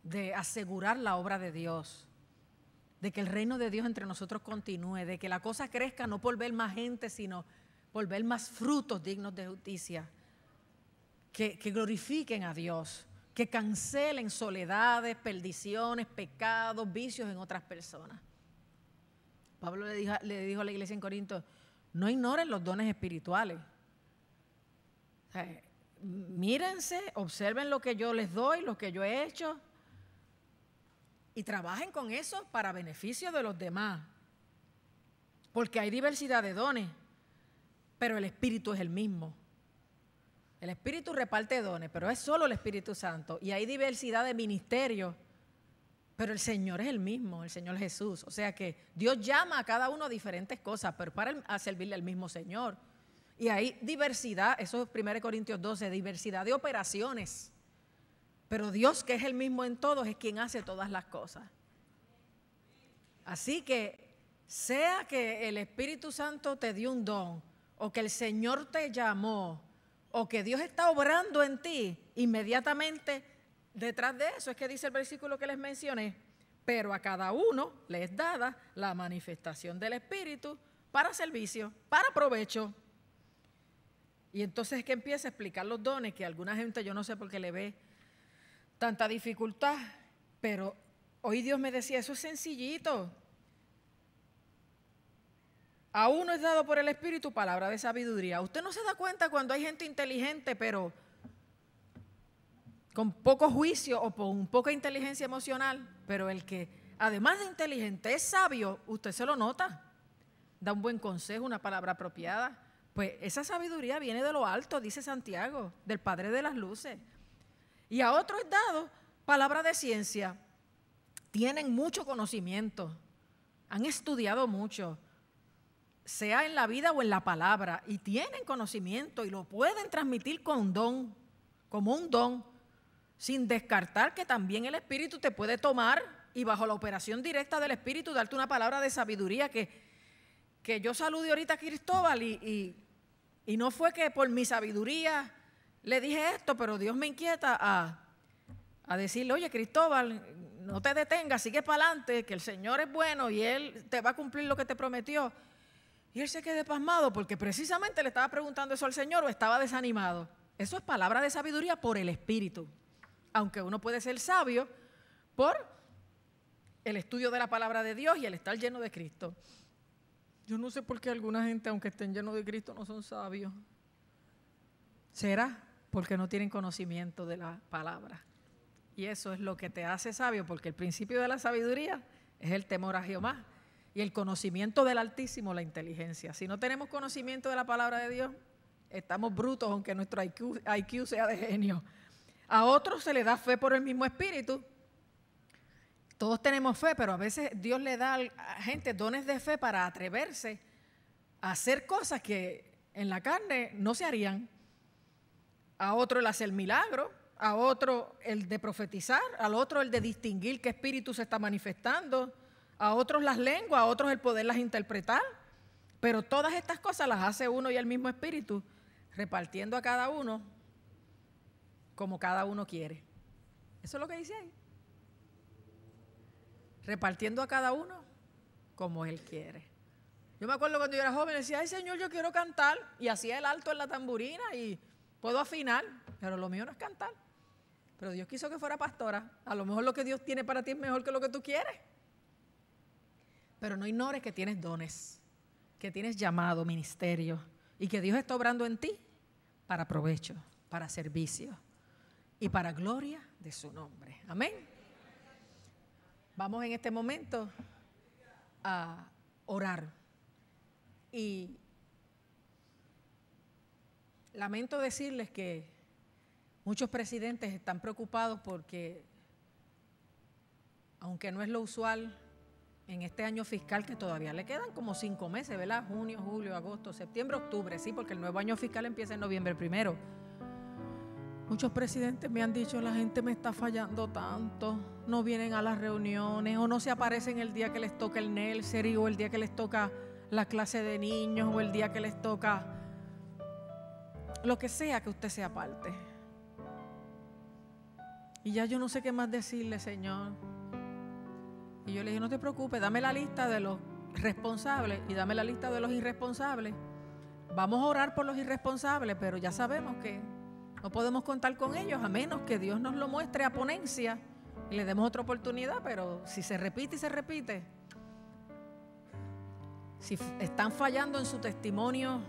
de asegurar la obra de Dios, de que el reino de Dios entre nosotros continúe, de que la cosa crezca no por ver más gente, sino por ver más frutos dignos de justicia que, glorifiquen a Dios, que cancelen soledades, perdiciones, pecados, vicios en otras personas. Pablo le dijo, a la iglesia en Corinto, no ignoren los dones espirituales. mírense, observen lo que yo les doy, lo que yo he hecho, y trabajen con eso para beneficio de los demás. Porque hay diversidad de dones, pero el espíritu es el mismo. El Espíritu reparte dones, pero es solo el Espíritu Santo. Y hay diversidad de ministerios, pero el Señor es el mismo, el Señor Jesús. O sea que Dios llama a cada uno a diferentes cosas, pero para servirle al mismo Señor. Y hay diversidad, eso es 1 Corintios 12, diversidad de operaciones. Pero Dios, que es el mismo en todos, es quien hace todas las cosas. Así que, sea que el Espíritu Santo te dio un don o que el Señor te llamó, o que Dios está obrando en ti, inmediatamente detrás de eso es que dice el versículo que les mencioné, pero a cada uno le es dada la manifestación del Espíritu para servicio, para provecho. Y entonces es que empieza a explicar los dones, que alguna gente yo no sé por qué le ve tanta dificultad, pero hoy Dios me decía, eso es sencillito, a uno es dado por el Espíritu palabra de sabiduría. Usted no se da cuenta cuando hay gente inteligente, pero con poco juicio o con poca inteligencia emocional, pero el que, además de inteligente, es sabio, usted se lo nota. Da un buen consejo, una palabra apropiada. Pues esa sabiduría viene de lo alto, dice Santiago, del Padre de las Luces. Y a otro es dado palabra de ciencia. Tienen mucho conocimiento, han estudiado mucho sea en la vida o en la palabra, y tienen conocimiento y lo pueden transmitir con don, como un don, sin descartar que también el Espíritu te puede tomar y bajo la operación directa del Espíritu darte una palabra de sabiduría que, que yo salude ahorita a Cristóbal y, no fue que por mi sabiduría le dije esto, pero Dios me inquieta a, a decirle, oye Cristóbal, no te detengas, sigue para adelante, que el Señor es bueno y Él te va a cumplir lo que te prometió. Y él se quedó pasmado porque precisamente le estaba preguntando eso al Señor o estaba desanimado. Eso es palabra de sabiduría por el Espíritu. Aunque uno puede ser sabio por el estudio de la palabra de Dios y el estar lleno de Cristo. Yo no sé por qué alguna gente, aunque estén llenos de Cristo, no son sabios. ¿Será? Porque no tienen conocimiento de la palabra. Y eso es lo que te hace sabio, porque el principio de la sabiduría es el temor a Jehová. Y el conocimiento del Altísimo, la inteligencia. Si no tenemos conocimiento de la palabra de Dios, estamos brutos aunque nuestro IQ, sea de genio. A otros se le da fe por el mismo espíritu. Todos tenemos fe, pero a veces Dios le da a gente dones de fe para atreverse a hacer cosas que en la carne no se harían. A otro el hacer milagro, a otro el de profetizar, al otro el de distinguir qué espíritu se está manifestando, a otros las lenguas, a otros el poderlas interpretar. Pero todas estas cosas las hace uno y el mismo Espíritu, repartiendo a cada uno como cada uno quiere. Eso es lo que dice ahí. Repartiendo a cada uno como Él quiere. Yo me acuerdo cuando yo era joven, decía, ay Señor, yo quiero cantar. Y hacía el alto en la tamburina y puedo afinar, pero lo mío no es cantar. Pero Dios quiso que fuera pastora. A lo mejor lo que Dios tiene para ti es mejor que lo que tú quieres. Pero no ignores que tienes dones, que tienes llamado, ministerio, y que Dios está obrando en ti para provecho, para servicio y para gloria de su nombre. Amén. Vamos en este momento a orar. Y lamento decirles que muchos presidentes están preocupados porque, aunque no es lo usual, en este año fiscal que todavía le quedan como cinco meses, ¿verdad? Junio, julio, agosto, septiembre, octubre, sí, porque el nuevo año fiscal empieza en noviembre primero. Muchos presidentes me han dicho, la gente me está fallando tanto, no vienen a las reuniones o no se aparecen el día que les toca el Nelser o el día que les toca la clase de niños o el día que les toca lo que sea que usted sea parte. Y ya yo no sé qué más decirle, Señor. Y yo le dije, no te preocupes, dame la lista de los responsables y dame la lista de los irresponsables. Vamos a orar por los irresponsables, pero ya sabemos que no podemos contar con ellos a menos que Dios nos lo muestre a ponencia y le demos otra oportunidad, pero si se repite y se repite, si están fallando en su testimonio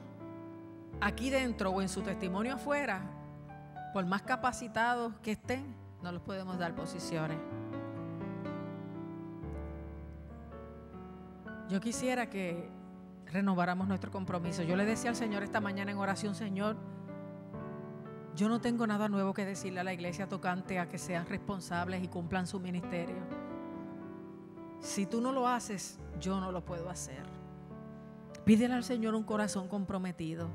aquí dentro o en su testimonio afuera, por más capacitados que estén, no los podemos dar posiciones. Yo quisiera que renováramos nuestro compromiso. Yo le decía al Señor esta mañana en oración, Señor, yo no tengo nada nuevo que decirle a la iglesia tocante a que sean responsables y cumplan su ministerio. Si tú no lo haces, yo no lo puedo hacer. Pídele al Señor un corazón comprometido,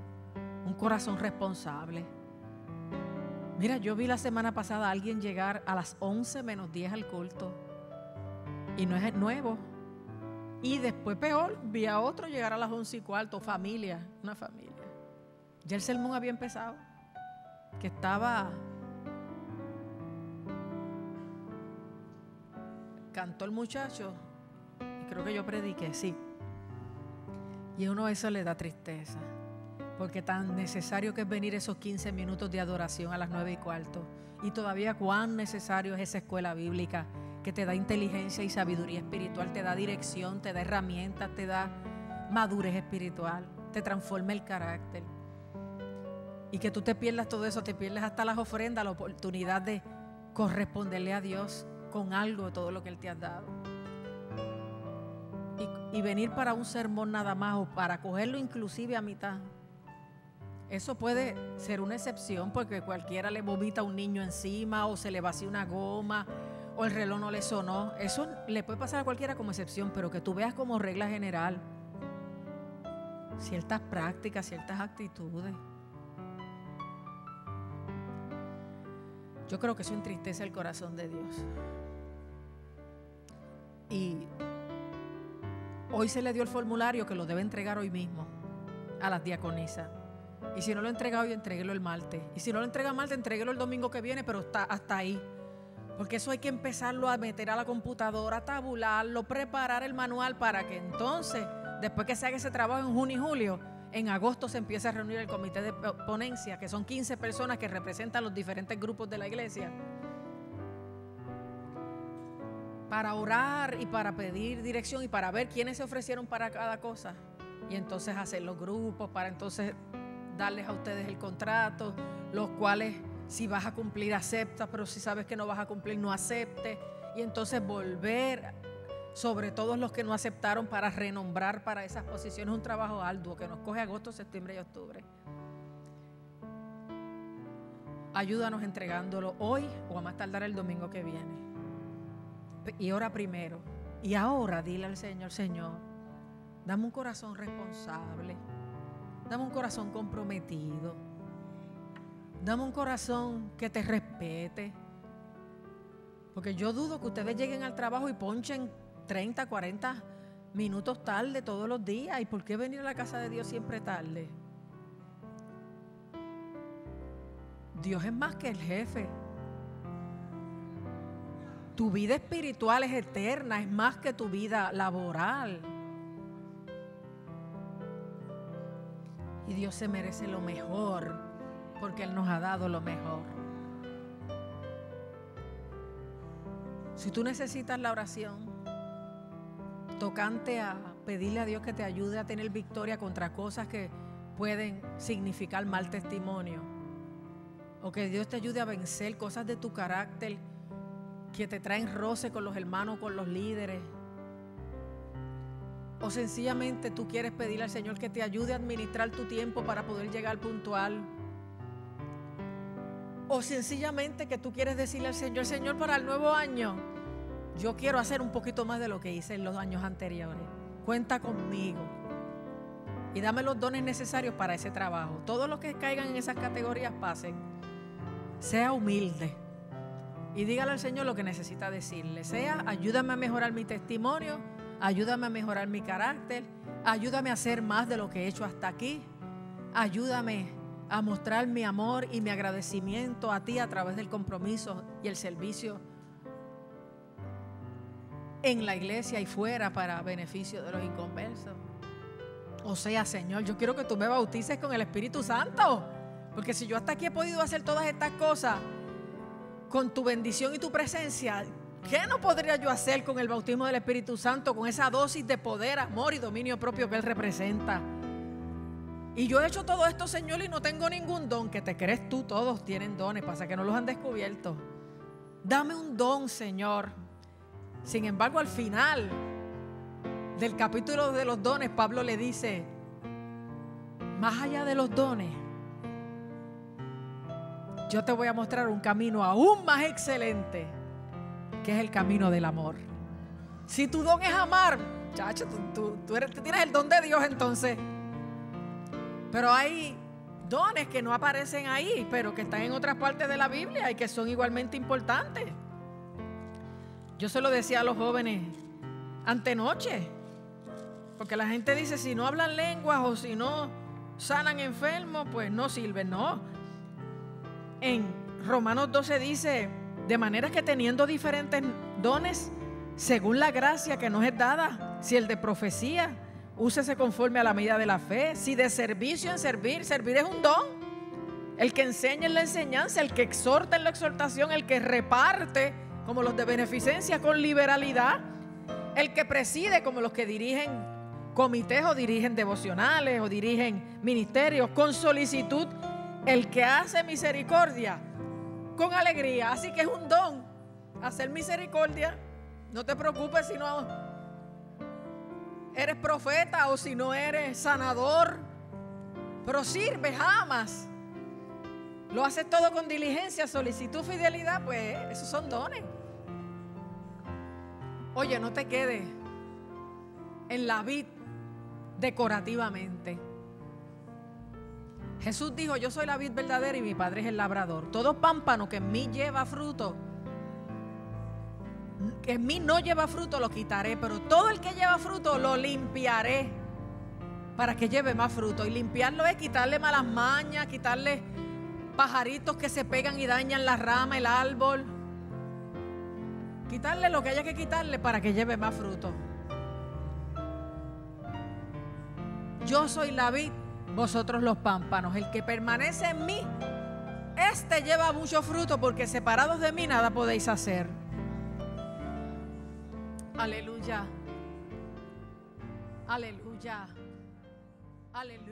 un corazón responsable. Mira, yo vi la semana pasada a alguien llegar a las 11 menos 10 al culto y no es nuevo, y después peor, vi a otro llegar a las once y cuarto, familia, una familia. Ya el sermón había empezado, que estaba... Cantó el muchacho, y creo que yo prediqué, sí. Y a uno eso le da tristeza, porque tan necesario que es venir esos 15 minutos de adoración a las nueve y cuarto, y todavía cuán necesario es esa escuela bíblica que te da inteligencia y sabiduría espiritual, te da dirección, te da herramientas, te da madurez espiritual, te transforma el carácter. Y que tú te pierdas todo eso, te pierdas hasta las ofrendas, la oportunidad de corresponderle a Dios con algo de todo lo que Él te ha dado. Y, y venir para un sermón nada más o para cogerlo inclusive a mitad. Eso puede ser una excepción porque cualquiera le vomita a un niño encima o se le vacía una goma o el reloj no le sonó. Eso le puede pasar a cualquiera como excepción, pero que tú veas como regla general ciertas prácticas, ciertas actitudes. Yo creo que eso entristece el corazón de Dios. Y hoy se le dio el formulario que lo debe entregar hoy mismo a las diaconisas. Y si no lo entrega hoy, entreguelo el martes. Y si no lo entrega martes, entreguelo el domingo que viene, pero está hasta ahí. Porque eso hay que empezarlo a meter a la computadora, tabularlo, preparar el manual para que entonces, después que se haga ese trabajo en junio y julio, en agosto se empieza a reunir el comité de ponencia, que son 15 personas que representan los diferentes grupos de la iglesia, para orar y para pedir dirección y para ver quiénes se ofrecieron para cada cosa. Y entonces hacer los grupos, para entonces darles a ustedes el contrato, los cuales si vas a cumplir, acepta, pero si sabes que no vas a cumplir, no acepte. Y entonces volver sobre todos los que no aceptaron para renombrar para esas posiciones un trabajo arduo que nos coge agosto, septiembre y octubre. Ayúdanos entregándolo hoy o a más tardar el domingo que viene. Y ahora primero. Y ahora dile al Señor, Señor, dame un corazón responsable. Dame un corazón comprometido. Dame un corazón que te respete. Porque yo dudo que ustedes lleguen al trabajo y ponchen 30, 40 minutos tarde todos los días. ¿Y por qué venir a la casa de Dios siempre tarde? Dios es más que el jefe. Tu vida espiritual es eterna, es más que tu vida laboral. Y Dios se merece lo mejor porque Él nos ha dado lo mejor. Si tú necesitas la oración tocante a pedirle a Dios que te ayude a tener victoria contra cosas que pueden significar mal testimonio, o que Dios te ayude a vencer cosas de tu carácter que te traen roce con los hermanos, con los líderes, o sencillamente tú quieres pedirle al Señor que te ayude a administrar tu tiempo para poder llegar puntual o sencillamente que tú quieres decirle al Señor, Señor, para el nuevo año, yo quiero hacer un poquito más de lo que hice en los años anteriores. Cuenta conmigo. Y dame los dones necesarios para ese trabajo. Todos los que caigan en esas categorías pasen. Sea humilde. Y dígale al Señor lo que necesita decirle. Sea, ayúdame a mejorar mi testimonio, ayúdame a mejorar mi carácter, ayúdame a hacer más de lo que he hecho hasta aquí, ayúdame a mostrar mi amor y mi agradecimiento a ti a través del compromiso y el servicio en la iglesia y fuera para beneficio de los inconversos. O sea, Señor, yo quiero que tú me bautices con el Espíritu Santo. Porque si yo hasta aquí he podido hacer todas estas cosas con tu bendición y tu presencia, ¿qué no podría yo hacer con el bautismo del Espíritu Santo, con esa dosis de poder, amor y dominio propio que Él representa? Y yo he hecho todo esto, Señor, y no tengo ningún don, que te crees tú, todos tienen dones, pasa que no los han descubierto. Dame un don, Señor. Sin embargo, al final del capítulo de los dones, Pablo le dice, más allá de los dones, yo te voy a mostrar un camino aún más excelente, que es el camino del amor. Si tu don es amar, chacho, tú, tú tienes el don de Dios entonces. Pero hay dones que no aparecen ahí, pero que están en otras partes de la Biblia y que son igualmente importantes. Yo se lo decía a los jóvenes antenoche, porque la gente dice, si no hablan lenguas o si no sanan enfermos, pues no sirve, no. En Romanos 12 dice, de manera que teniendo diferentes dones, según la gracia que nos es dada, si el de profecía, Úsese conforme a la medida de la fe. Si de servicio en servir, servir es un don. El que enseña en la enseñanza, el que exhorta en la exhortación, el que reparte, como los de beneficencia, con liberalidad. El que preside, como los que dirigen comités o dirigen devocionales o dirigen ministerios, con solicitud. El que hace misericordia, con alegría. Así que es un don hacer misericordia. No te preocupes si no eres profeta o si no eres sanador, pero sirve jamás. lo haces todo con diligencia, solicitud, fidelidad, pues esos son dones. Oye, no te quedes en la vid decorativamente. Jesús dijo, yo soy la vid verdadera y mi Padre es el labrador. Todo pámpano que en mí lleva fruto, que en mí no lleva fruto lo quitaré, pero todo el que lleva fruto lo limpiaré para que lleve más fruto. Y limpiarlo es quitarle malas mañas, quitarle pajaritos que se pegan y dañan la rama, el árbol. Quitarle lo que haya que quitarle para que lleve más fruto. Yo soy la vid, vosotros los pámpanos. El que permanece en mí, este lleva mucho fruto porque separados de mí nada podéis hacer. Aleluya. Aleluya. Aleluya.